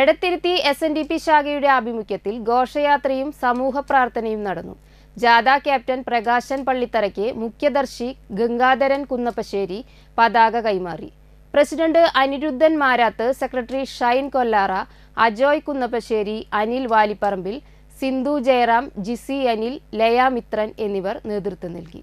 Edathiruthy S N D P ശാഖയുടെ ആഭിമുഖ്യത്തിൽ ഘോഷയാത്രയും സമൂഹ പ്രാർത്ഥനയും നടന്നു ജാഥ ക്യാപ്റ്റൻ പ്രകാശൻ പള്ളിത്തറയ്ക്ക് മുഖ്യദർശി ഗംഗാധരൻ കുന്നപ്പശ്ശേരി പതാക കൈമാറി പ്രസിഡന്റ് അനിരുദ്ധൻ മാരാത്ത് സെക്രട്ടറി ഷൈൻ കൊല്ലാറ അജോയ് കുന്നപ്പശ്ശേരി അനിൽ വാലിപ്പറമ്പിൽ സിന്ധു ജയറാം ജിസി അനിൽ ലയ മിത്രൻ എന്നിവർ നേതൃത്വം നൽകി